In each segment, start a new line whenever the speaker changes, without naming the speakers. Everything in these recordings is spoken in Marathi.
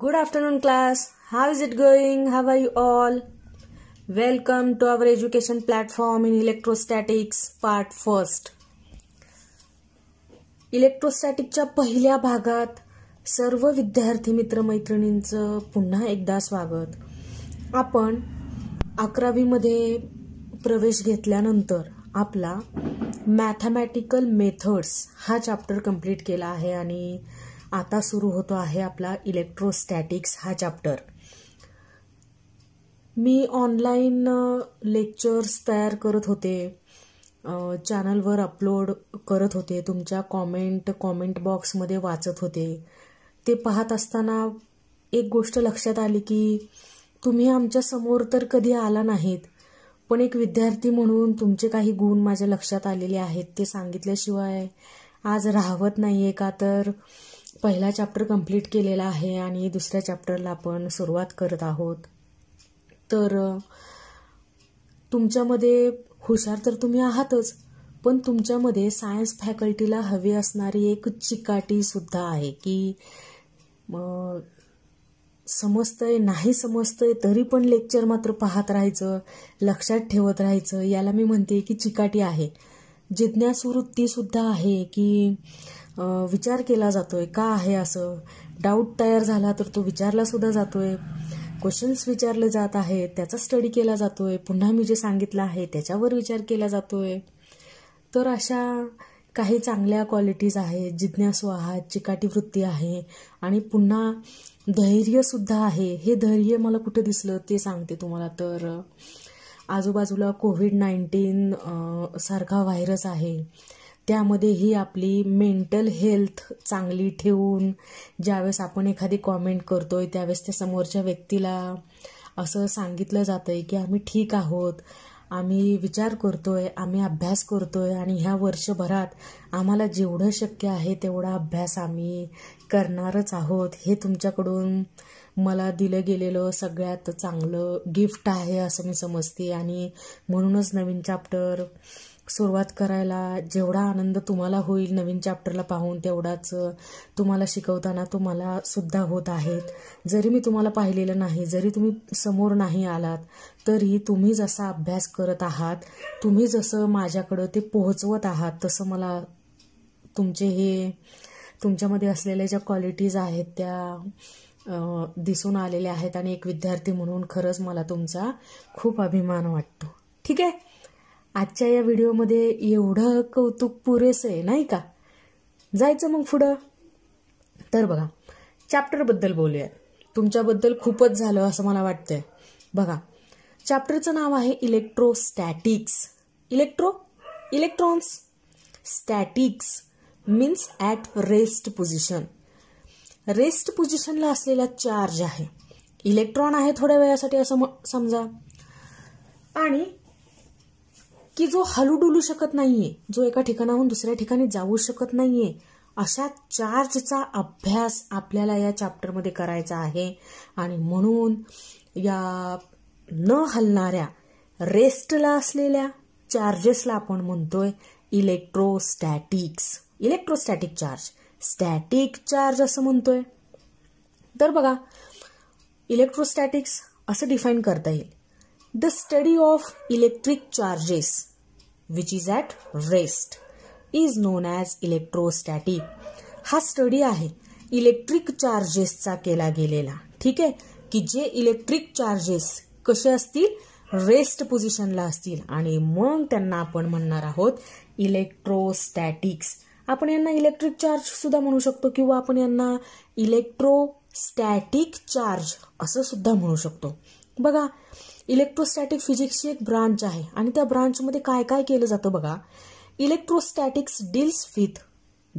good afternoon class is it going are you all welcome to our education platform in electrostatics part first इलेक्ट्रोस्टॅटिकच्या पहिल्या भागात सर्व विद्यार्थी मित्र मैत्रिणींचं पुन्हा एकदा स्वागत आपण अकरावीमध्ये प्रवेश घेतल्यानंतर आपला मॅथमॅटिकल मेथड्स हा चॅप्टर कंप्लीट केला आहे आणि आता सुरू होतो आहे आपला इलेक्ट्रोस्टॅटिक्स हा चॅप्टर मी ऑनलाईन लेक्चर्स तयार करत होते चॅनलवर अपलोड करत होते तुमच्या कॉमेंट कॉमेंट बॉक्समध्ये वाचत होते ते पाहत असताना एक गोष्ट लक्षात आली की तुम्ही आमच्या समोर तर कधी आला नाहीत पण एक विद्यार्थी म्हणून तुमचे काही गुण माझ्या लक्षात आलेले आहेत ते सांगितल्याशिवाय आज राहवत नाही आहे का तर पहिला चॅप्टर कंप्लीट केलेला आहे आणि दुसऱ्या चॅप्टरला आपण सुरुवात करत आहोत तर तुमच्यामध्ये हुशार तर तुम्ही आहातच पण तुमच्यामध्ये सायन्स फॅकल्टीला हवी असणारी एक चिकाटीसुद्धा आहे की मग समजतंय नाही समजतंय तरी पण लेक्चर मात्र पाहत राहायचं लक्षात ठेवत राहायचं याला मी म्हणते की चिकाटी आहे जिज्ञासवृत्तीसुद्धा आहे की विचार केला जातोय का आहे असं डाऊट तयार झाला तर तो विचारला सुद्धा जातोय क्वेश्चन्स विचारले जात आहेत त्याचा स्टडी केला जातोय पुन्हा मी जे सांगितलं आहे त्याच्यावर विचार केला जातोय तर अशा काही चांगल्या क्वालिटीज आहेत जिज्ञासू आहात चिकाटी वृत्ती आहे आणि पुन्हा धैर्यसुद्धा आहे हे धैर्य मला कुठं दिसलं ते सांगते तुम्हाला तर आजूबाजूला कोविड नाईन्टीन सारखा व्हायरस आहे त्यामध्ये ही आपली मेंटल हेल्थ चांगली ठेवून ज्यावेळेस आपण एखादी कॉमेंट करतोय त्यावेळेस त्या समोरच्या व्यक्तीला असं सांगितलं जातं आहे की आम्ही ठीक आहोत आम्ही विचार करतोय आम्ही अभ्यास करतोय आणि ह्या वर्षभरात आम्हाला जेवढं शक्य आहे तेवढा अभ्यास आम्ही करणारच आहोत हे तुमच्याकडून मला दिलं गेलेलं सगळ्यात चांगलं गिफ्ट आहे असं मी समजते आणि म्हणूनच नवीन चाप्टर सुरुवात करायला जेवढा आनंद तुम्हाला होईल नवीन चॅप्टरला पाहून तेवढाच तुम्हाला शिकवताना तुम्हाला सुद्धा होत आहेत जरी मी तुम्हाला पाहिलेलं नाही जरी तुम्ही समोर नाही आलात तरी तुम्ही जसा अभ्यास करत आहात तुम्ही जसं माझ्याकडं ते पोहोचवत आहात तसं मला तुमचे हे तुमच्यामध्ये असलेल्या ज्या क्वालिटीज आहेत त्या दिसून आलेल्या आहेत आणि एक विद्यार्थी म्हणून खरंच मला तुमचा खूप अभिमान वाटतो ठीक आहे आजच्या या व्हिडिओमध्ये एवढं कौतुक पुरेसं आहे नाही का जायचं मग पुढं तर बघा चॅप्टरबद्दल बोलूया तुमच्याबद्दल खूपच झालं असं मला वाटतंय बघा चॅप्टरचं नाव आहे electrostatics electro electrons statics means at rest position rest पोझिशनला असलेला चार्ज आहे इलेक्ट्रॉन आहे थोड्या वेळासाठी असं समजा आणि की जो हलू डुलू शकत नाहीये जो एका ठिकाणाहून दुसऱ्या ठिकाणी जाऊ शकत नाहीये अशा चार्जचा अभ्यास आपल्याला या चॅप्टरमध्ये करायचा आहे आणि म्हणून या न हलणाऱ्या रेस्टला असलेल्या चार्जेसला आपण म्हणतोय electrostatics electrostatic charge static charge असं म्हणतोय तर बघा इलेक्ट्रोस्टॅटिक्स असं डिफाईन करता येईल the study of electric charges which is at rest is known as electrostatic हा स्टडी आहे इलेक्ट्रिक चार्जेसचा केला गेलेला ठीक आहे की जे इलेक्ट्रिक चार्जेस कसे असतील रेस्ट पोझिशनला असतील आणि मग त्यांना आपण म्हणणार आहोत इलेक्ट्रोस्टॅटिक्स आपण यांना इलेक्ट्रिक चार्ज सुद्धा म्हणू शकतो किंवा आपण यांना इलेक्ट्रोस्टॅटिक चार्ज असं सुद्धा म्हणू शकतो बघा इलेक्ट्रोस्टॅटिक फिजिक्सची एक ब्रांच आहे आणि त्या ब्रांचमध्ये काय काय केलं जातं बघा electrostatics deals with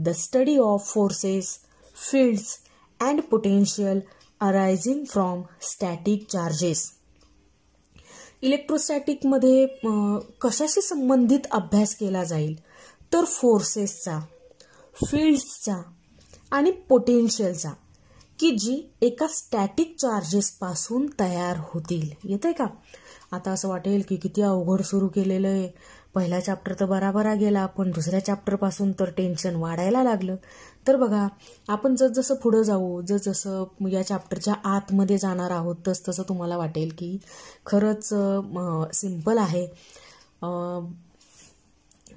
the study of forces fields and potential arising from static charges इलेक्ट्रोस्टॅटिकमध्ये कशाशी संबंधित अभ्यास केला जाईल तर फोर्सेसचा फील्ड्सचा आणि पोटेन्शियलचा की जी एका स्टॅटिक चार्जेसपासून तयार होतील येते का आता असं वाटेल की किती अवघड सुरू केलेलं आहे पहिला चॅप्टर तर बराबरा गेला पण दुसऱ्या चॅप्टरपासून तर टेन्शन वाढायला लागलं तर बघा आपण जसजसं पुढं जाऊ जसजसं या चॅप्टरच्या आतमध्ये जाणार आहोत तस तसं तुम्हाला वाटेल की खरंच सिम्पल आहे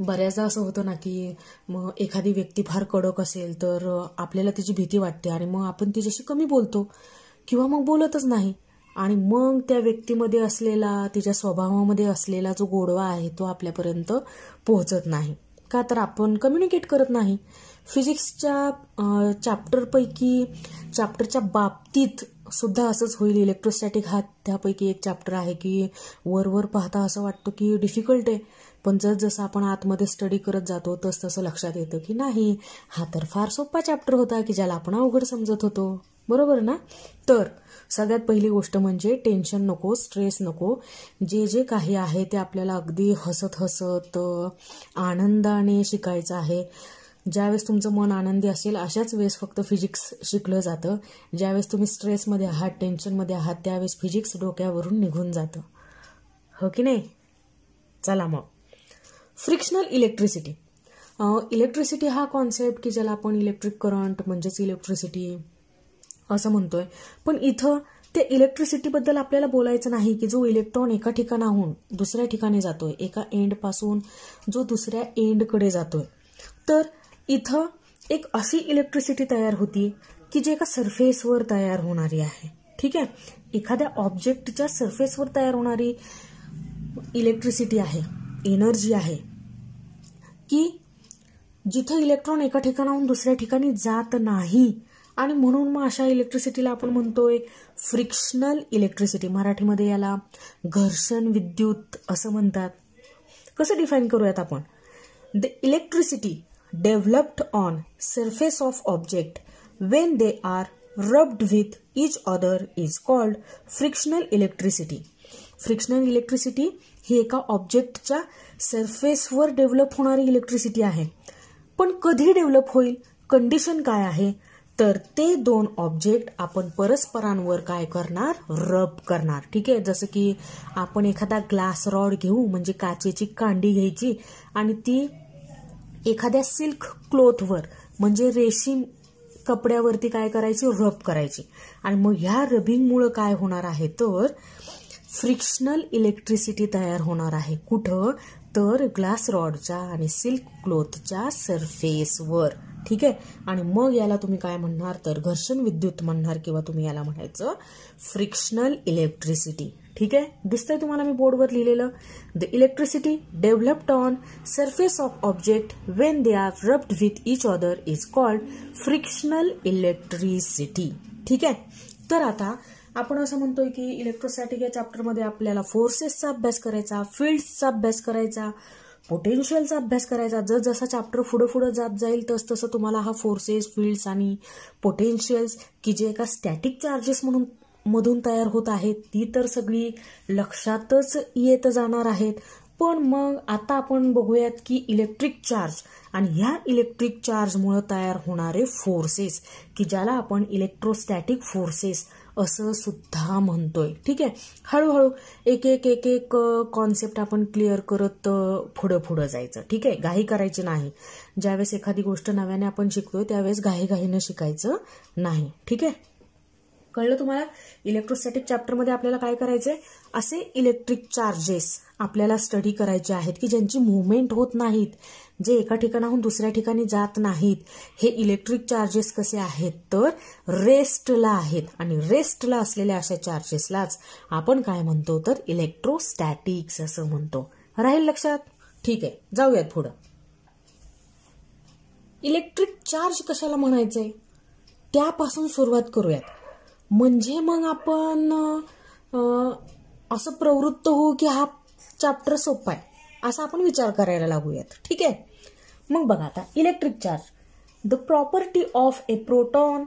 बऱ्याचदा असं होतं ना की मग एखादी व्यक्ती फार कडक असेल तर आपल्याला तिची भीती वाटते आणि मग आपण तिच्याशी कमी बोलतो किंवा मग बोलतच नाही आणि मग त्या व्यक्तीमध्ये असलेला तिच्या स्वभावामध्ये असलेला जो गोडवा आहे तो आपल्यापर्यंत पोहोचत नाही का तर आपण कम्युनिकेट करत नाही फिजिक्सच्या चॅप्टरपैकी चॅप्टरच्या बाबतीत सुद्धा असंच होईल इलेक्ट्रोस्टॅटिक हा त्यापैकी एक चॅप्टर आहे की वरवर पाहता असं वाटतं की डिफिकल्ट आहे पण जसं आपण आतमध्ये स्टडी करत जातो तस तसं लक्षात येतं की नाही हा तर फार सोपा चॅप्टर होता की ज्याला आपण अवघड समजत होतो बरोबर ना तर सगळ्यात पहिली गोष्ट म्हणजे टेन्शन नको स्ट्रेस नको जे जे काही आहे ते आपल्याला अगदी हसत हसत आनंदाने शिकायचं आहे ज्यावेळेस तुमचं मन आनंदी असेल अशाच वेळेस फक्त फिजिक्स शिकलं जातं ज्यावेळेस तुम्ही स्ट्रेसमध्ये आहात टेन्शनमध्ये आहात त्यावेळेस फिजिक्स डोक्यावरून निघून जातं हो की नाही चला मग फ्रिक्शनल इलेक्ट्रिसिटी इलेक्ट्रिसिटी हा कॉन्सेप्ट की ज्याला आपण इलेक्ट्रिक करंट म्हणजेच इलेक्ट्रिसिटी असं म्हणतोय पण इथं त्या इलेक्ट्रिसिटीबद्दल आपल्याला बोलायचं नाही की जो इलेक्ट्रॉन एका ठिकाणाहून दुसऱ्या ठिकाणी जातोय एका एंडपासून जो दुसऱ्या एंडकडे जातोय तर इथं एक अशी इलेक्ट्रिसिटी तयार होती की जे एका सरफेसवर तयार होणारी आहे ठीक आहे एखाद्या ऑब्जेक्टच्या सरफेसवर तयार होणारी इलेक्ट्रिसिटी आहे एनर्जी आहे की जिथे इलेक्ट्रॉन एका ठिकाणाहून दुसऱ्या ठिकाणी जात नाही आणि म्हणून मग अशा इलेक्ट्रिसिटीला आपण म्हणतोय फ्रिक्शनल इलेक्ट्रिसिटी मराठीमध्ये याला घर्षण विद्युत असं म्हणतात कसं डिफाईन करूयात आपण the electricity developed on surface of object when they are rubbed with each other is called frictional electricity frictional electricity ही एका ऑब्जेक्टच्या सरफेसवर डेव्हलप होणारी इलेक्ट्रिसिटी आहे पण कधी डेव्हलप होईल कंडिशन काय आहे तर ते दोन ऑब्जेक्ट आपण परस्परांवर काय करणार रब करणार ठीक आहे जसं की आपण एखादा ग्लास रॉड घेऊ म्हणजे काचेची कांडी घ्यायची आणि ती एखाद्या सिल्क क्लोथवर म्हणजे रेशीम कपड्यावरती काय करायची रब करायची आणि मग ह्या रबिंगमुळं काय होणार आहे तर फ्रिक्शनल इलेक्ट्रिसिटी तयार होणार आहे कुठं तर ग्लास रॉडच्या आणि सिल्क क्लोथच्या सरफेसवर ठीक आहे आणि मग याला तुम्ही काय म्हणणार तर घर्षण विद्युत म्हणणार किंवा तुम्ही याला म्हणायचं फ्रिक्शनल इलेक्ट्रिसिटी ठीक आहे दिसतंय तुम्हाला मी बोर्डवर लिहिलेलं the electricity developed on surface of object when they are rubbed with each other is called frictional electricity ठीक आहे तर आता आपण असं म्हणतोय की इलेक्ट्रोस्टॅटिक या चॅप्टरमध्ये आपल्याला फोर्सेसचा अभ्यास करायचा फील्ड्सचा अभ्यास करायचा पोटेन्शियलचा अभ्यास करायचा जर जसा चॅप्टर पुढं पुढं जात जाईल तस तसं तुम्हाला हा फोर्सेस फील्ड्स आणि पोटेन्शियल्स की जे एका स्टॅटिक चार्जेस म्हणून मधून तयार होत आहेत ती तर सगळी लक्षातच येत जाणार आहेत पण मग आता आपण बघूयात की इलेक्ट्रिक चार्ज आणि ह्या इलेक्ट्रिक चार्जमुळं तयार होणारे फोर्सेस की ज्याला आपण इलेक्ट्रोस्टॅटिक फोर्सेस असं सुद्धा म्हणतोय ठीक आहे हळूहळू एक एक एक एक कॉन्सेप्ट आपण क्लिअर करत पुढं पुढं जायचं ठीक आहे घाई करायची नाही ज्यावेळेस एखादी गोष्ट नव्याने आपण शिकतोय त्यावेळेस घाई घाईनं शिकायचं नाही ठीक आहे कळलं तुम्हाला इलेक्ट्रोस्टॅटिक चॅप्टरमध्ये आपल्याला काय करायचंय असे इलेक्ट्रिक चार्जेस आपल्याला स्टडी करायचे आहेत की ज्यांची मुवमेंट होत नाहीत जे एका ठिकाणाहून दुसऱ्या ठिकाणी जात नाहीत हे इलेक्ट्रिक चार्जेस कसे आहेत तर रेस्टला आहेत आणि रेस्टला असलेल्या अशा चार्जेसलाच आपण काय म्हणतो तर इलेक्ट्रोस्टॅटिक्स असं म्हणतो राहील लक्षात ठीक आहे जाऊयात पुढं इलेक्ट्रिक चार्ज कशाला म्हणायचंय त्यापासून सुरुवात करूयात म्हणजे मग आपण असं प्रवृत्त होऊ की हा चॅप्टर सोपा आहे असा आपण विचार करायला लागूयात ठीक आहे मग बघा आता electric charge the property of a proton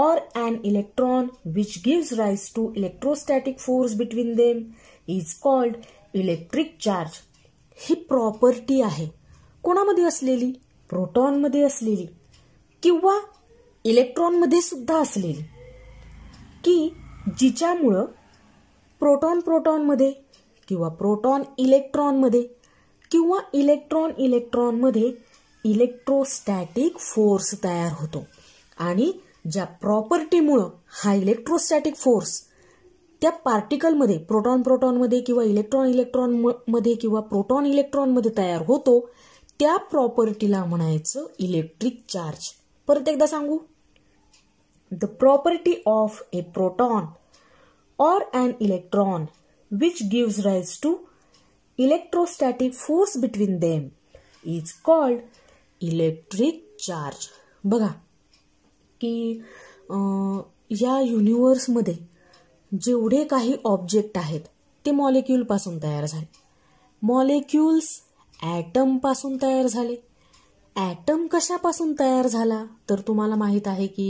or an electron which gives rise to electrostatic force between them is called electric charge ही प्रॉपर्टी आहे कोणामध्ये असलेली प्रोटॉनमध्ये असलेली किंवा इलेक्ट्रॉनमध्ये सुद्धा असलेली की जिच्यामुळं प्रोटॉन प्रोटॉनमध्ये किंवा प्रोटॉन इलेक्ट्रॉनमध्ये किंवा इलेक्ट्रॉन इलेक्ट्रॉनमध्ये इलेक्ट्रोस्टॅटिक फोर्स तयार होतो आणि ज्या प्रॉपर्टीमुळं हा इलेक्ट्रोस्टॅटिक फोर्स त्या पार्टिकलमध्ये प्रोटॉन प्रोटॉनमध्ये किंवा इलेक्ट्रॉन इलेक्ट्रॉन मध्ये किंवा प्रोटॉन इलेक्ट्रॉनमध्ये तयार होतो त्या प्रॉपर्टीला म्हणायचं इलेक्ट्रिक चार्ज परत एकदा सांगू the property of a proton or an electron which gives rise to electrostatic force between them is called electric charge बघा की या युनिवर्समध्ये जेवढे काही ऑब्जेक्ट आहेत ते मॉलिक्यूलपासून तयार झाले मॉलेक्युल्स ॲटमपासून तयार झाले ॲटम कशापासून तयार झाला तर तुम्हाला माहीत आहे की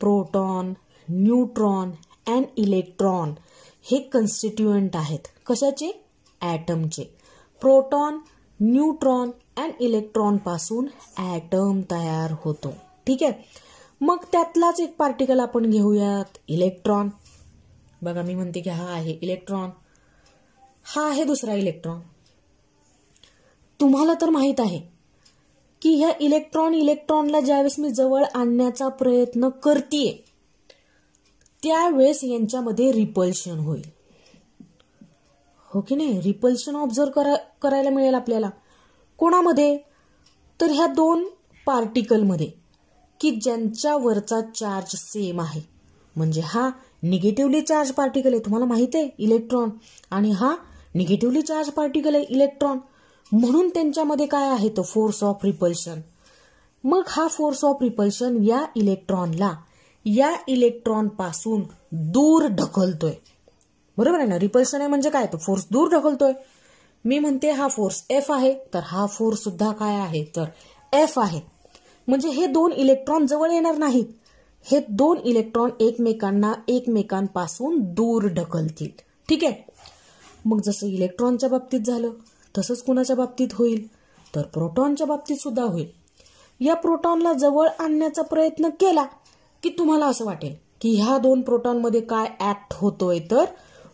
प्रोटॉन न्यूट्रॉन अँड इलेक्ट्रॉन हे कन्स्टिट्युएंट आहेत कशाचे ॲटमचे प्रोटॉन न्यूट्रॉन अँड इलेक्ट्रॉन पासून ॲटम तयार होतो ठीक आहे मग त्यातलाच एक पार्टिकल आपण घेऊयात इलेक्ट्रॉन बघा मी म्हणते की हा आहे इलेक्ट्रॉन हा आहे दुसरा इलेक्ट्रॉन तुम्हाला तर माहीत आहे की ह्या इलेक्ट्रॉन इलेक्ट्रॉनला ज्यावेळेस मी जवळ आणण्याचा प्रयत्न करते त्यावेळेस यांच्यामध्ये रिपल्शन होईल हो की नाही रिपल्शन ऑब्झर्व करा करायला मिळेल आपल्याला कोणामध्ये तर ह्या दोन पार्टिकलमध्ये की ज्यांच्यावरचा चार्ज सेम आहे म्हणजे हा निगेटिव्हली चार्ज पार्टिकल आहे तुम्हाला माहिती आहे इलेक्ट्रॉन आणि हा निगेटिव्हली चार्ज पार्टिकल आहे इलेक्ट्रॉन म्हणून त्यांच्यामध्ये काय आहे तो फोर्स ऑफ रिपल्शन मग हा फोर्स ऑफ रिपल्शन या इलेक्ट्रॉनला या इलेक्ट्रॉनपासून दूर ढकलतोय बरोबर आहे ना रिपल्सन आहे म्हणजे काय तो फोर्स दूर ढकलतोय मी म्हणते हा फोर्स एफ आहे तर हा फोर्स सुद्धा काय आहे तर एफ आहे म्हणजे हे दोन इलेक्ट्रॉन जवळ येणार नाहीत हे दोन इलेक्ट्रॉन एकमेकांना एकमेकांपासून दूर ढकलतील ठीक आहे मग जसं इलेक्ट्रॉनच्या बाबतीत झालं तसंच कुणाच्या बाबतीत होईल तर प्रोटॉनच्या बाबतीत सुद्धा होईल या प्रोटॉनला जवळ आणण्याचा प्रयत्न केला की तुम्हाला असं वाटेल की ह्या दोन प्रोटॉनमध्ये काय ऍक्ट होतोय तर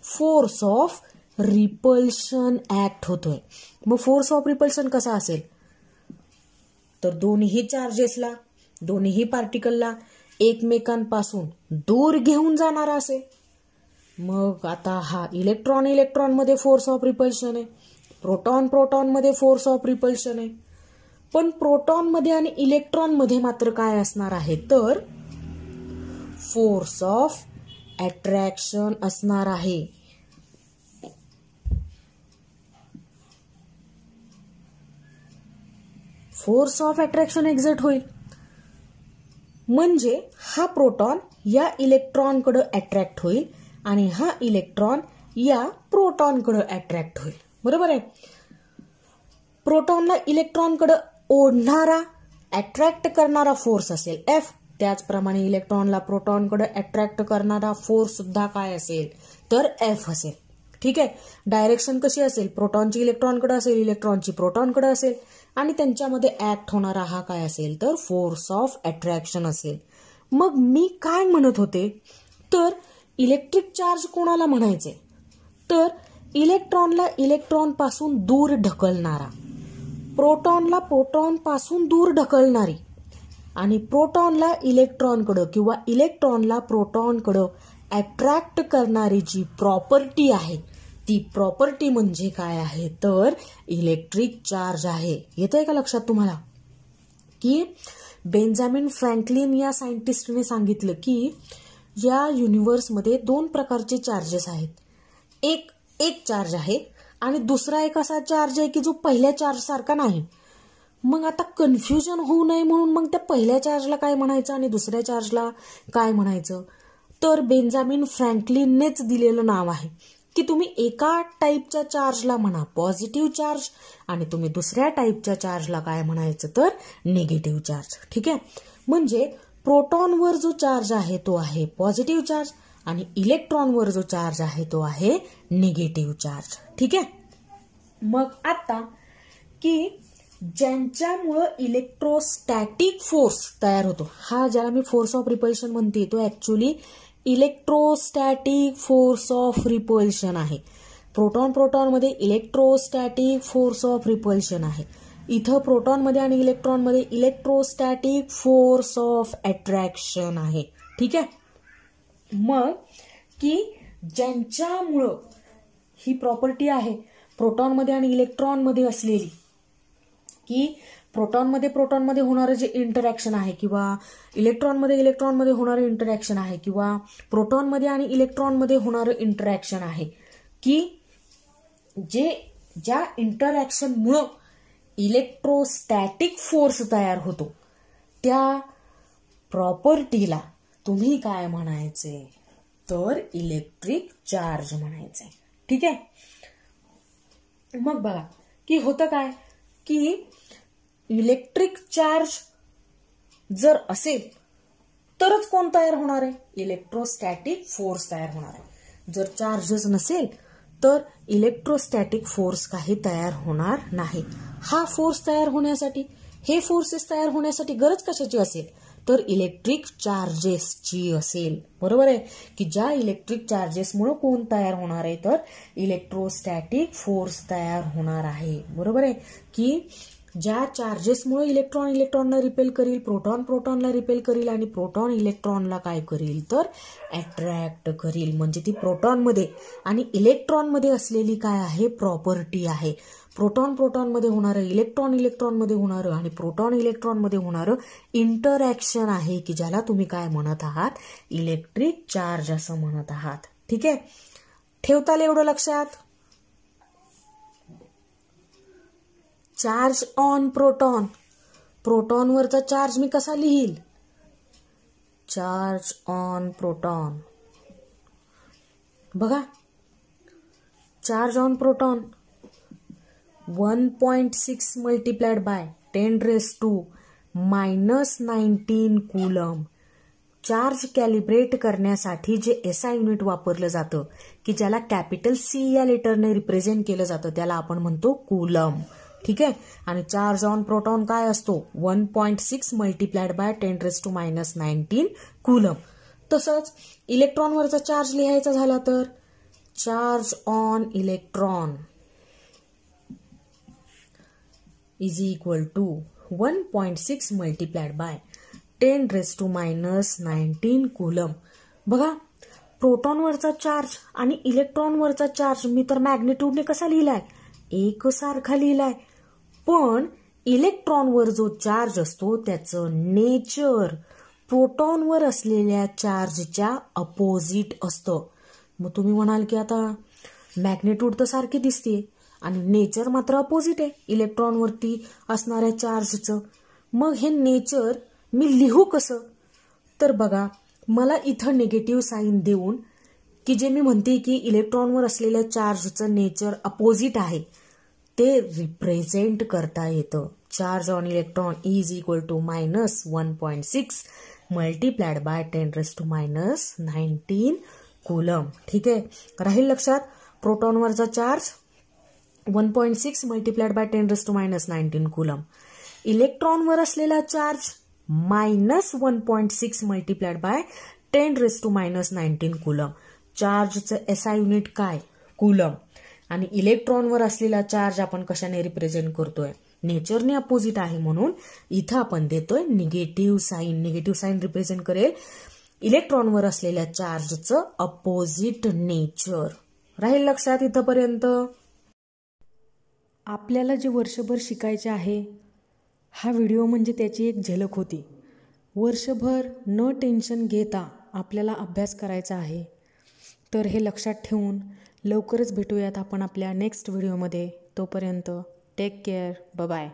फोर्स ऑफ रिपल्शन ऍक्ट होतोय मग फोर्स ऑफ रिपल्शन कसा असेल तर दोन्ही चार्जेसला दोन्ही पार्टिकलला एकमेकांपासून दूर घेऊन जाणार असेल मग आता हा इलेक्ट्रॉन इलेक्ट्रॉन मध्ये फोर्स ऑफ रिपल्शन आहे प्रोटॉन प्रोटॉन मध्ये फोर्स ऑफ रिपल्शन आहे पण प्रोटॉन मध्ये आणि इलेक्ट्रॉन मध्ये मात्र काय असणार आहे तर फोर्स ऑफ अट्रॅक्शन असणार आहे फोर्स ऑफ अट्रॅक्शन एक्झिट होईल म्हणजे हा प्रोटॉन या इलेक्ट्रॉनकडं अट्रॅक्ट होईल आणि हा इलेक्ट्रॉन या प्रोटॉनकडं अट्रॅक्ट होईल बरोबर आहे प्रोटॉनला इलेक्ट्रॉनकडं ओढणारा अट्रॅक्ट करणारा फोर्स असेल एफ त्याचप्रमाणे इलेक्ट्रॉनला प्रोटॉनकडे अट्रॅक्ट करणारा फोर्स सुद्धा काय असेल तर एफ असेल ठीक आहे डायरेक्शन कशी असेल प्रोटॉनची इलेक्ट्रॉनकडे असेल इलेक्ट्रॉनची प्रोटॉनकडे असेल आणि त्यांच्यामध्ये ऍक्ट होणारा हा काय असेल तर फोर्स ऑफ अट्रॅक्शन असेल मग मी काय म्हणत होते तर इलेक्ट्रिक चार्ज कोणाला म्हणायचे तर इलेक्ट्रॉनला इलेक्ट्रॉन पासून दूर ढकलणारा प्रोटॉनला प्रोटॉन पासून दूर ढकलणारी आणि प्रोटॉनला इलेक्ट्रॉनकडं किंवा इलेक्ट्रॉनला प्रोटॉनकडं अट्रॅक्ट करणारी जी प्रॉपर्टी आहे ती प्रॉपर्टी म्हणजे काय आहे तर इलेक्ट्रिक चार्ज आहे आहे का लक्षात तुम्हाला की बेंजामिन फ्रँकलिन या सायंटिस्टने सांगितलं की या युनिव्हर्समध्ये दोन प्रकारचे चार्जेस आहेत एक एक चार्ज आहे आणि दुसरा एक असा चार्ज आहे की जो पहिल्या चार्जसारखा नाही मग आता कन्फ्युजन होऊ नये म्हणून मग त्या पहिल्या चार्जला काय म्हणायचं आणि दुसऱ्या चार्जला काय म्हणायचं तर बेंजामिन फ्रँकलिननेच दिलेलं नाव आहे की तुम्ही एका टाईपच्या चार्जला म्हणा पॉझिटिव्ह चार्ज आणि तुम्ही दुसऱ्या टाईपच्या चार्जला काय म्हणायचं तर निगेटिव्ह चार्ज ठीक आहे म्हणजे प्रोटॉनवर जो चार्ज आहे तो आहे पॉझिटिव्ह चार्ज आणि इलेक्ट्रॉनवर जो चार्ज आहे तो आहे निगेटिव्ह चार्ज ठीक आहे मग आता की ज्यांच्यामुळं इलेक्ट्रोस्टॅटिक फोर्स तयार होतो हा ज्याला मी फोर्स ऑफ रिपल्शन म्हणते तो actually electrostatic force of repulsion आहे प्रोटॉन प्रोटॉनमध्ये इलेक्ट्रोस्टॅटिक फोर्स ऑफ रिपल्शन आहे इथं प्रोटॉनमध्ये आणि इलेक्ट्रॉनमध्ये इलेक्ट्रोस्टॅटिक फोर्स ऑफ अट्रॅक्शन आहे ठीक आहे मग की ज्यांच्यामुळं ही प्रॉपर्टी आहे प्रोटॉनमध्ये आणि इलेक्ट्रॉनमध्ये असलेली की प्रोटॉनमध्ये प्रोटॉनमध्ये होणारं जे इंटरॅक्शन आहे किंवा इलेक्ट्रॉनमध्ये इलेक्ट्रॉनमध्ये होणारं इंटरॅक्शन आहे किंवा प्रोटॉनमध्ये आणि इलेक्ट्रॉनमध्ये होणारं इंटरॅक्शन आहे की जे ज्या इंटरॅक्शनमुळं इलेक्ट्रोस्टॅटिक फोर्स तयार होतो त्या प्रॉपर्टीला तुम्ही काय म्हणायचे तर इलेक्ट्रिक चार्ज म्हणायचे ठीक आहे मग बघा की होतं काय की इलेक्ट्रिक चार्ज जर असेल तरच कोण तयार होणार आहे इलेक्ट्रोस्टॅटिक फोर्स तयार होणार आहे जर चार्जेस नसेल तर इलेक्ट्रोस्टॅटिक फोर्स काही तयार होणार नाही हा फोर्स तयार होण्यासाठी हे फोर्सेस तयार होण्यासाठी गरज कशाची असेल तर इलेक्ट्रिक चार्जेसची असेल बरोबर आहे की ज्या इलेक्ट्रिक चार्जेसमुळे कोण तयार होणार आहे तर इलेक्ट्रोस्टॅटिक फोर्स तयार होणार आहे बरोबर आहे की ज्या चार्जेसमुळे इलेक्ट्रॉन इलेक्ट्रॉनला रिपेल करील प्रोटॉन प्रोटॉनला रिपेल करील आणि प्रोटॉन इलेक्ट्रॉनला काय करील तर अट्रॅक्ट करील म्हणजे ती प्रोटॉनमध्ये आणि इलेक्ट्रॉनमध्ये असलेली काय आहे प्रॉपर्टी आहे प्रोटॉन प्रोटॉनमध्ये होणारं इलेक्ट्रॉन इलेक्ट्रॉनमध्ये होणारं आणि प्रोटॉन इलेक्ट्रॉनमध्ये होणारं इंटरॅक्शन आहे की ज्याला तुम्ही काय म्हणत आहात इलेक्ट्रिक चार्ज असं म्हणत आहात ठीक आहे ठेवताल एवढं लक्षात चार्ज ऑन प्रोटॉन प्रोटॉनवरचा चार्ज मी कसा लिहील चार्ज ऑन प्रोटॉन बघा charge on proton one point six multiplied by ten raise to minus nineteen coulomb charge calibrate करण्यासाठी जे एसआय युनिट वापरलं जातं की ज्याला कॅपिटल सी या लेटरने रिप्रेझेंट केलं जातं त्याला आपण म्हणतो कुलम ठीक आहे आणि चार्ज ऑन प्रोटॉन काय असतो one point six multiplied by ten raise to minus nineteen coulomb तसंच इलेक्ट्रॉनवरचा चार्ज लिहायचा झाला तर charge on electron is equal to one point six multiplied by ten raise to minus nineteen coulomb बघा प्रोटॉनवरचा चार्ज आणि इलेक्ट्रॉनवरचा चार्ज मी तर मॅग्नेट्यूडने कसा लिहिलाय एकसारखा लिहिलाय पण इलेक्ट्रॉनवर जो चार्ज असतो त्याचं नेचर प्रोटॉनवर असलेल्या चार्जच्या अपोजिट असतं मग तुम्ही म्हणाल की आता मॅग्नेट्यूड तर सारखी दिसते आणि नेचर मात्र अपोजिट आहे इलेक्ट्रॉनवरती असणाऱ्या चार्जचं मग हे नेचर मी लिहू कसं तर बघा मला इथं निगेटिव्ह साईन देऊन की जे मी म्हणते की इलेक्ट्रॉनवर असलेल्या चार्जचं नेचर अपोजिट आहे ते रिप्रेझेंट करता येतं charge on electron is equal to minus one point six multiplied by ten raise to minus nineteen coulomb ठीक आहे राहील लक्षात प्रोटॉनवरचा charge one point six multiplied by ten raise to minus nineteen coulomb इलेक्ट्रॉनवर असलेला charge minus one point six multiplied by ten raise to minus nineteen coulomb चार्जचं एसआय युनिट काय कुलम आणि इलेक्ट्रॉनवर असलेला चार्ज आपण कशाने रिप्रेझेंट करतोय नेचरने अपोजिट आहे म्हणून इथं आपण देतोय negative sign negative sign represent करेल इलेक्ट्रॉनवर असलेल्या चार्जचं अपोजिट नेचर राहील लक्षात इथंपर्यंत आपल्याला जे वर्षभर शिकायचे आहे हा व्हिडिओ म्हणजे त्याची एक झलक होती वर्षभर न टेन्शन घेता आपल्याला अभ्यास करायचा आहे तर हे लक्षात ठेवून लवकरच भेटूयात आपण आपल्या नेक्स्ट व्हिडिओमध्ये तोपर्यंत टेक केअर ब बाय